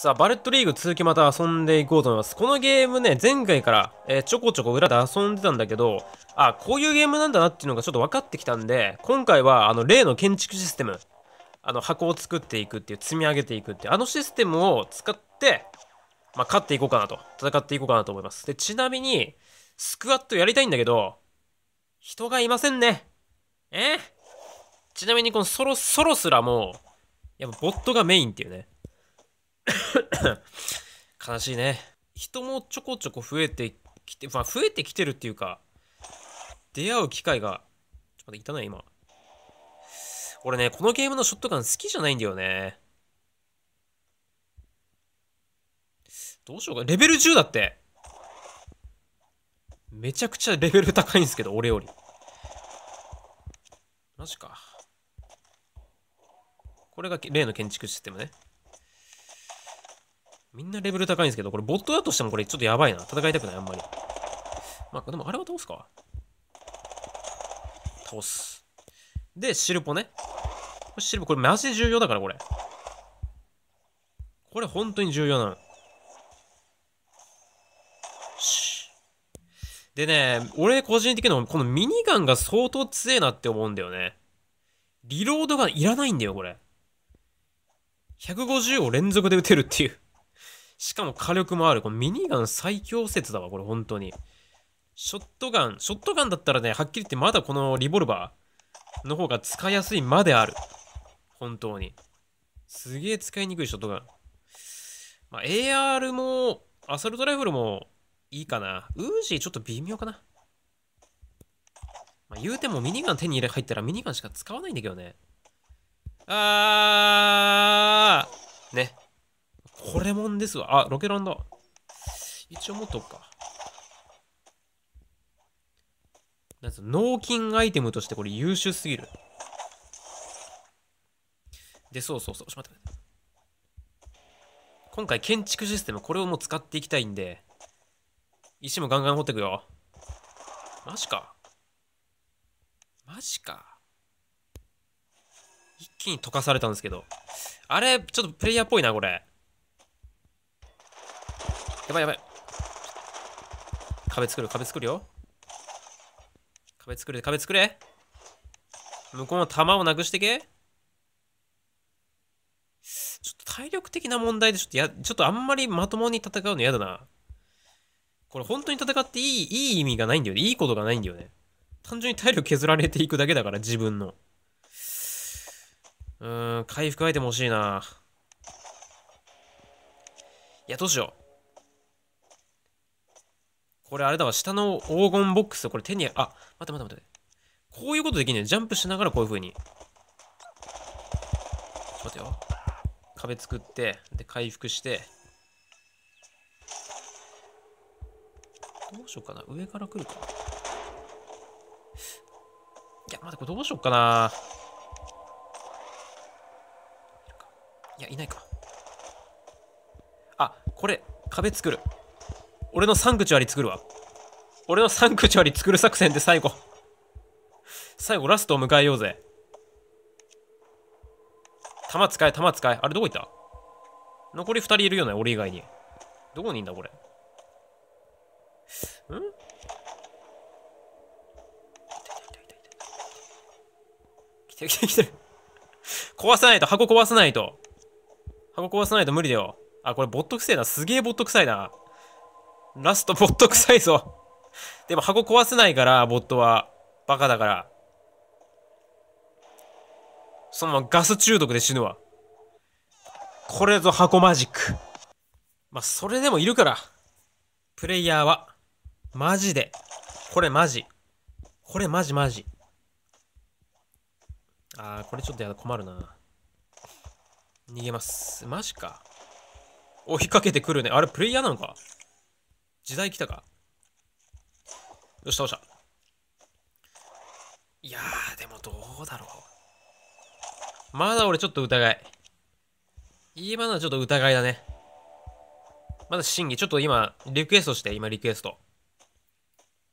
さあ、バレットリーグ続きまた遊んでいこうと思います。このゲームね、前回から、えー、ちょこちょこ裏で遊んでたんだけど、あ、こういうゲームなんだなっていうのがちょっと分かってきたんで、今回は、あの、例の建築システム、あの、箱を作っていくっていう、積み上げていくっていう、あのシステムを使って、まあ、勝っていこうかなと、戦っていこうかなと思います。で、ちなみに、スクワットやりたいんだけど、人がいませんね。えー、ちなみに、このソロ、ソロすらも、やっぱボットがメインっていうね。悲しいね。人もちょこちょこ増えてきて、まあ、増えてきてるっていうか、出会う機会が、ちょっと待って、いたね、今。俺ね、このゲームのショットガン好きじゃないんだよね。どうしようか。レベル10だって。めちゃくちゃレベル高いんですけど、俺より。マジか。これが例の建築システムね。みんなレベル高いんですけど、これボットだとしてもこれちょっとやばいな。戦いたくない、あんまり。まあ、でもあれは倒すか。倒す。で、シルポね。シルポ、これマジで重要だから、これ。これ本当に重要なの。でね、俺個人的にはこのミニガンが相当強えなって思うんだよね。リロードがいらないんだよ、これ。150を連続で撃てるっていうしかも火力もある。このミニガン最強説だわ、これ本当に。ショットガン、ショットガンだったらね、はっきり言ってまだこのリボルバーの方が使いやすいまである。本当に。すげえ使いにくいショットガン。まあ、AR も、アサルトライフルもいいかな。ウージーちょっと微妙かな。まあ、言うてもミニガン手に入れ入ったらミニガンしか使わないんだけどね。あーね。これもんですわ。あ、ロケランだ。一応持っとくか。なんつ納金アイテムとしてこれ優秀すぎる。で、そうそうそう。ちょっと待って。今回建築システム、これをもう使っていきたいんで、石もガンガン掘ってくよ。マジか。マジか。一気に溶かされたんですけど。あれ、ちょっとプレイヤーっぽいな、これ。やばいやばい。壁作る、壁作るよ。壁作れ、壁作れ。向こうの弾をなくしてけ。ちょっと体力的な問題でちょっとや、ちょっとあんまりまともに戦うの嫌だな。これ本当に戦っていい、いい意味がないんだよね。いいことがないんだよね。単純に体力削られていくだけだから、自分の。うーん、回復アイテム欲しいな。いや、どうしようこれあれだわ、下の黄金ボックス、これ手に、あ、待って待って待って。こういうことできんねん。ジャンプしながらこういうふうに。ちょっと待ってよ。壁作って、で、回復して。どうしようかな。上から来るか。いや、待って、これどうしようかな。いや、いないか。あ、これ、壁作る。俺のサンクチュアリ作るわ。俺のサンクチュアリ作る作戦で最後。最後ラストを迎えようぜ。弾使え、弾使え。あれどこ行った残り2人いるよね、俺以外に。どこにいんだ、これ。ん来てき来てき来てる。壊さないと、箱壊さないと。箱壊さないと無理だよ。あ、これボット臭いな。すげえボット臭いな。ラストボット臭いぞ。でも箱壊せないから、ボットは。バカだから。そのままガス中毒で死ぬわ。これぞ箱マジック。まあ、それでもいるから。プレイヤーは。マジで。これマジ。これマジマジ。あー、これちょっとやだ、困るな。逃げます。マジか。お、引っ掛けてくるね。あれ、プレイヤーなのか時代来たかよし倒したいやーでもどうだろうまだ俺ちょっと疑い今のはちょっと疑いだねまだ審議ちょっと今リクエストして今リクエスト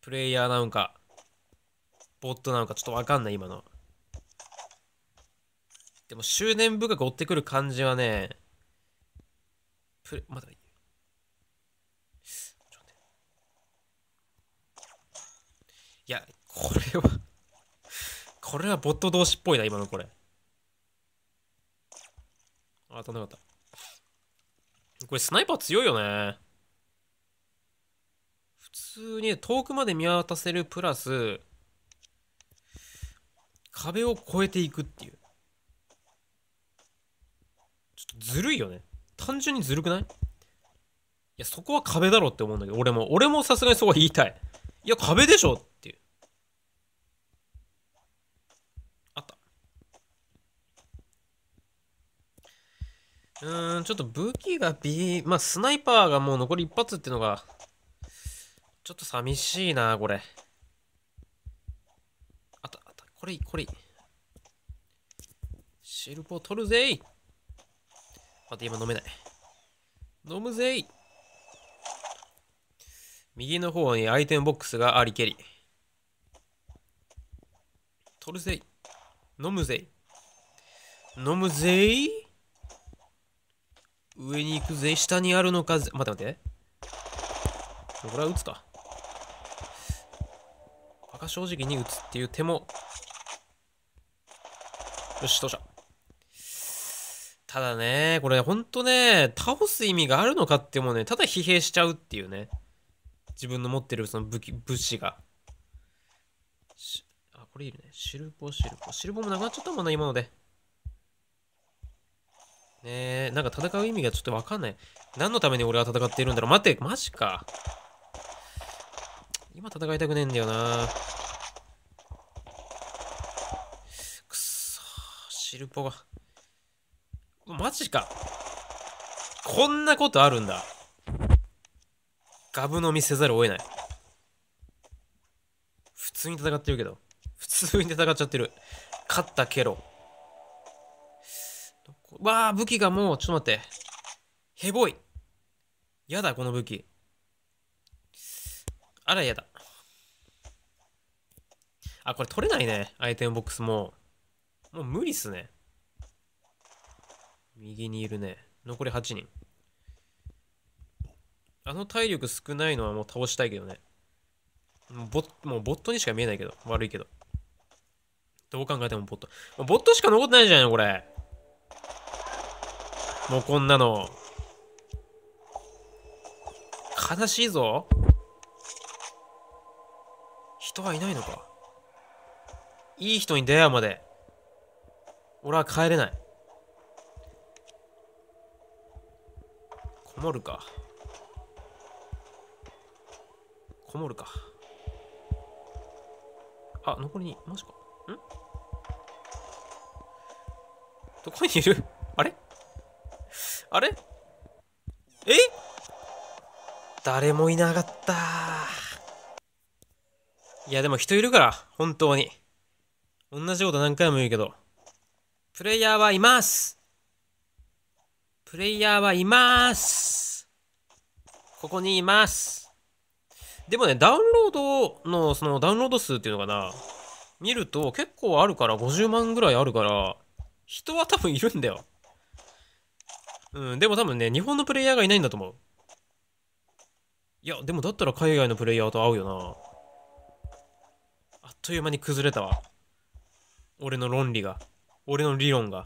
プレイヤーなのかボットなのかちょっとわかんない今のでも執念深く追ってくる感じはねプレまだいや、これはこれはボット同士っぽいな、今のこれ。あ、頼む。んなかった。これスナイパー強いよね。普通に遠くまで見渡せるプラス、壁を越えていくっていう。ちょっとずるいよね。単純にずるくないいや、そこは壁だろって思うんだけど、俺も、俺もさすがにそこは言いたい。いや、壁でしょうん、ちょっと武器が B、まあ、スナイパーがもう残り一発っていうのが、ちょっと寂しいな、これ。あった、あった、これいい、これいい。シルポ取るぜい待って、今飲めない。飲むぜい右の方にアイテムボックスがありけり。取るぜい飲むぜい飲むぜい上に行くぜ。下にあるのかぜ。待って待って。これは撃つか。赤正直に撃つっていう手も。よし、どうした。ただね、これほんとね、倒す意味があるのかってもね、ただ疲弊しちゃうっていうね。自分の持ってるその武器、武士が。あ、これいるね。シルボ、シルボ。シルボもなくなっちゃったもんな、今ので。ねえ、なんか戦う意味がちょっとわかんない。何のために俺は戦っているんだろう。待って、マジか。今戦いたくねえんだよな。くそ、シルポが。マジか。こんなことあるんだ。ガブ飲みせざるを得ない。普通に戦ってるけど。普通に戦っちゃってる。勝ったけど。わあ、武器がもう、ちょっと待って。ヘボい。やだ、この武器。あら、やだ。あ、これ取れないね。アイテムボックスももう無理っすね。右にいるね。残り8人。あの体力少ないのはもう倒したいけどね。もうボもうボットにしか見えないけど。悪いけど。どう考えてもボット。ボットしか残ってないじゃんこれ。もうこんなの悲しいぞ人はいないのかいい人に出会うまで俺は帰れないこもるかこもるかあ残りに、マジかんどこにいるあれえ誰もいなかった。いや、でも人いるから、本当に。同じこと何回も言うけど。プレイヤーはいますプレイヤーはいますここにいますでもね、ダウンロードの、そのダウンロード数っていうのかな見ると結構あるから、50万ぐらいあるから、人は多分いるんだよ。うん、でも多分ね、日本のプレイヤーがいないんだと思う。いや、でもだったら海外のプレイヤーと会うよな。あっという間に崩れたわ。俺の論理が。俺の理論が。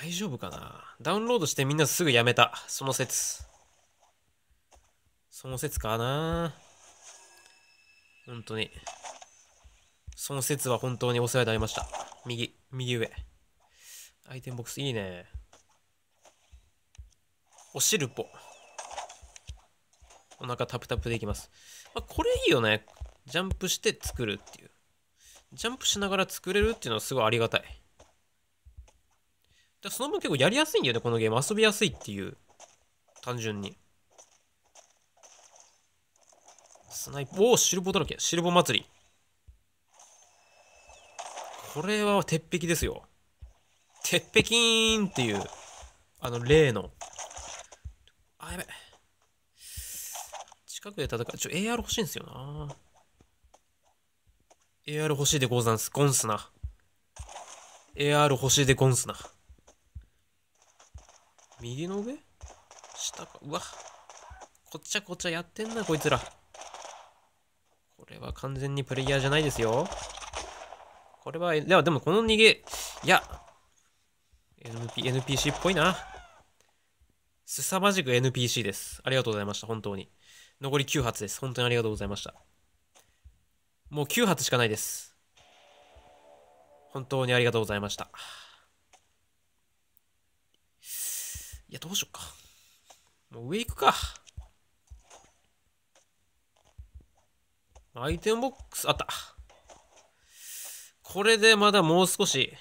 大丈夫かなダウンロードしてみんなすぐやめた。その説。その説かな本当に。その説は本当にお世話になりました。右、右上。アイテムボックスいいねおしるぽお腹タプタプできます、まあ、これいいよねジャンプして作るっていうジャンプしながら作れるっていうのはすごいありがたいでその分結構やりやすいんだよねこのゲーム遊びやすいっていう単純にスナイプおおシルボだらけシルボ祭りこれは鉄壁ですよ鉄壁ーンっていう、あの、例の。あ、やべ。近くで戦う。ちょ、AR 欲しいんですよな。AR 欲しいでござんす。ゴンスな。AR 欲しいでゴンスな。右の上下か。うわ。こっちゃこっちゃやってんな、こいつら。これは完全にプレイヤーじゃないですよ。これは、ではでもこの逃げ、いや、NP、NPC っぽいな。凄まじく NPC です。ありがとうございました、本当に。残り9発です。本当にありがとうございました。もう9発しかないです。本当にありがとうございました。いや、どうしよっか。もう上行くか。アイテムボックス、あった。これでまだもう少し